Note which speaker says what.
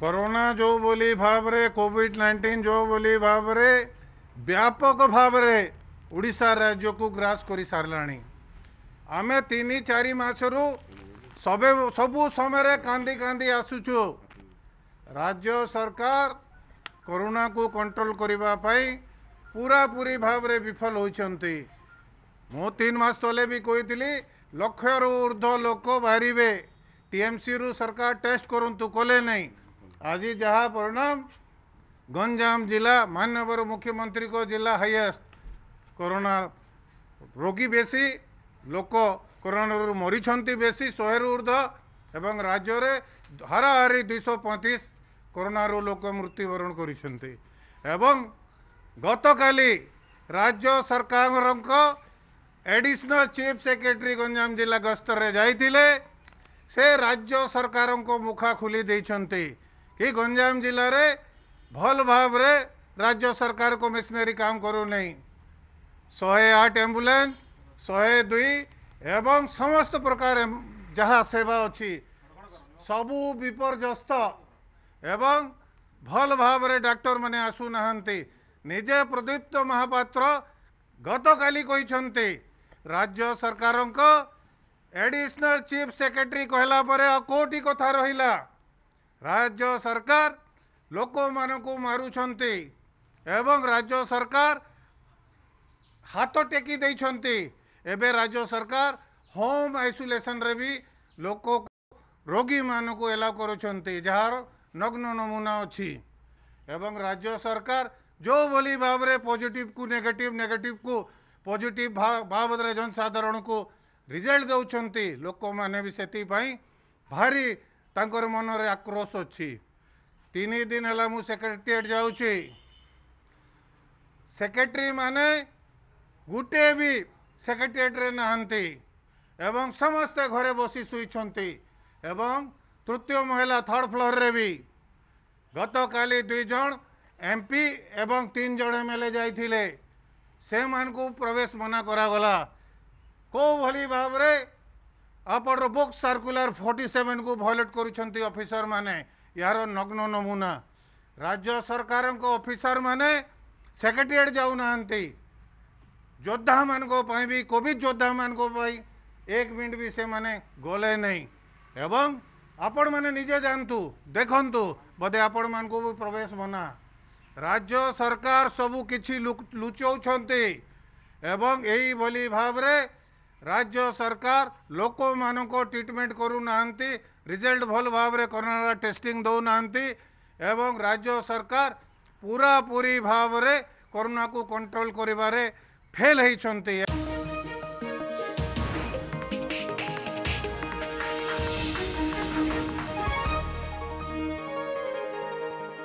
Speaker 1: corona ଯେଉଁ ବୋଲି ଭାବରେ କୋଭିଡ଼ ନାଇଣ୍ଟିନ୍ ଯେଉଁ ବୋଲି ଭାବରେ ବ୍ୟାପକ ଭାବରେ ଓଡ଼ିଶା ରାଜ୍ୟକୁ ଗ୍ରାସ କରିସାରିଲାଣି ଆମେ ତିନି ଚାରି ମାସରୁ ସବେ ସବୁ ସମୟରେ କାନ୍ଦି କାନ୍ଦି ଆସୁଛୁ ରାଜ୍ୟ ସରକାର କରୋନାକୁ କଣ୍ଟ୍ରୋଲ କରିବା ପାଇଁ ପୁରାପୁରି ଭାବରେ ବିଫଲ ହୋଇଛନ୍ତି ମୁଁ ତିନି ମାସ ତଳେ ବି କହିଥିଲି ଲକ୍ଷରୁ ଉର୍ଦ୍ଧ୍ୱ ଲୋକ ବାହାରିବେ ଟିଏମ୍ସିରୁ ସରକାର ଟେଷ୍ଟ କରନ୍ତୁ କଲେ ନାହିଁ आदि जहाँ परिणाम गंजाम जिला मान्यवर मुख्यमंत्री को जिला हाइएस्ट कोरोना रोगी बेसी लोक କରୋନାରୁ ମରିଛନ୍ତି ବେଶୀ ଶହେରୁ ଉର୍ଦ୍ଧ୍ୱ ଏବଂ ରାଜ୍ୟରେ ହାରାହାରି ଦୁଇଶହ ପଇଁତିରିଶ କରୋନାରୁ ଲୋକ ମୃତ୍ୟୁବରଣ କରିଛନ୍ତି ଏବଂ ଗତକାଲି ରାଜ୍ୟ ସରକାରଙ୍କ ଏଡ଼ିସନାଲ୍ ଚିଫ୍ ସେକ୍ରେଟାରୀ ଗଞ୍ଜାମ ଜିଲ୍ଲା ଗସ୍ତରେ ଯାଇଥିଲେ ସେ ରାଜ୍ୟ ସରକାରଙ୍କ ମୁଖା ଖୋଲି ଦେଇଛନ୍ତି कि ଗଞ୍ଜାମ ଜିଲ୍ଲାରେ ଭଲ ଭାବରେ ରାଜ୍ୟ ସରକାର କମିଶନରୀ କାମ କରୁନାହିଁ ଶହେ ଆଠ ଆମ୍ବୁଲାନ୍ସ ଶହେ ଦୁଇ ଏବଂ ସମସ୍ତ ପ୍ରକାର ଯାହା ସେବା ଅଛି ସବୁ ବିପର୍ଯ୍ୟସ୍ତ ଏବଂ ଭଲ ଭାବରେ ଡାକ୍ତରମାନେ ଆସୁନାହାନ୍ତି ନିଜେ ପ୍ରଦୀପ୍ତ ମହାପାତ୍ର ଗତକାଲି କହିଛନ୍ତି ରାଜ୍ୟ ସରକାରଙ୍କ ଏଡ଼ିସନାଲ୍ ଚିଫ୍ ସେକ୍ରେଟାରୀ କହିଲା ପରେ ଆଉ କେଉଁଠି କଥା ରହିଲା ରାଜ୍ୟ ସରକାର ଲୋକମାନଙ୍କୁ ମାରୁଛନ୍ତି ଏବଂ ରାଜ୍ୟ ସରକାର ହାତ ଟେକି ଦେଇଛନ୍ତି ଏବେ ରାଜ୍ୟ ସରକାର ହୋମ୍ ଆଇସୋଲେସନ୍ରେ ବି ଲୋକ ରୋଗୀମାନଙ୍କୁ ଏଲାଓ କରୁଛନ୍ତି ଯାହାର ନଗ୍ନ ନମୁନା ଅଛି ଏବଂ ରାଜ୍ୟ ସରକାର ଯେଉଁଭଳି ଭାବରେ ପଜିଟିଭ୍କୁ ନେଗେଟିଭ୍ ନେଗେଟିଭ୍କୁ ପଜିଟିଭ୍ ବାବଦରେ ଜନସାଧାରଣଙ୍କୁ ରିଜଲ୍ଟ ଦେଉଛନ୍ତି ଲୋକମାନେ ବି ସେଥିପାଇଁ ଭାରି ତାଙ୍କର ମନରେ ଆକ୍ରୋଶ ଅଛି ତିନି ଦିନ ହେଲା ମୁଁ ସେକ୍ରେଟେରିଏଟ୍ ଯାଉଛି ସେକ୍ରେଟେରୀମାନେ ଗୋଟିଏ ବି ସେକ୍ରେଟେରିଏଟ୍ରେ ନାହାନ୍ତି ଏବଂ ସମସ୍ତେ ଘରେ ବସି ଶୋଇଛନ୍ତି ଏବଂ ତୃତୀୟ ମହିଳା ଥାର୍ଡ଼ ଫ୍ଲୋର୍ରେ ବି ଗତକାଲି ଦୁଇ ଜଣ ଏମ୍ ପି ଏବଂ ତିନି ଜଣ ଏମ୍ ଏଲ୍ ଏ ଯାଇଥିଲେ ସେମାନଙ୍କୁ ପ୍ରବେଶ ମନା କରାଗଲା କେଉଁଭଳି ଭାବରେ ଅପଡ଼ର ବୁକ୍ ସାର୍କୁଲାର ଫର୍ଟି ସେଭେନକୁ ଭୟଲେଟ୍ କରୁଛନ୍ତି ଅଫିସରମାନେ ଏହାର ନଗ୍ନ ନମୁନା ରାଜ୍ୟ ସରକାରଙ୍କ ଅଫିସରମାନେ ସେକ୍ରେଟେରିଏଟ୍ ଯାଉନାହାନ୍ତି ଯୋଦ୍ଧାମାନଙ୍କ ପାଇଁ ବି କୋଭିଡ଼ ଯୋଦ୍ଧାମାନଙ୍କ ପାଇଁ ଏକ ମିନିଟ୍ ବି ସେମାନେ ଗଲେ ନାହିଁ ଏବଂ ଆପଣମାନେ ନିଜେ ଯାଆନ୍ତୁ ଦେଖନ୍ତୁ ବୋଧେ ଆପଣମାନଙ୍କୁ ବି ପ୍ରବେଶ ମନା ରାଜ୍ୟ ସରକାର ସବୁ କିଛି ଲୁଚାଉଛନ୍ତି ଏବଂ ଏଇଭଳି ଭାବରେ રાજ્ય સરકાર ଲୋକମାନଙ୍କୁ ଟ୍ରିଟମେଣ୍ଟ କରୁନାହାନ୍ତି ରିଜଲ୍ଟ ଭଲ ଭାବରେ କରୋନାର ଟେଷ୍ଟିଂ ଦେଉନାହାନ୍ତି ଏବଂ ରାଜ୍ୟ ସରକାର ପୁରାପୁରି ଭାବରେ କରୋନାକୁ କଣ୍ଟ୍ରୋଲ କରିବାରେ ଫେଲ୍ ହୋଇଛନ୍ତି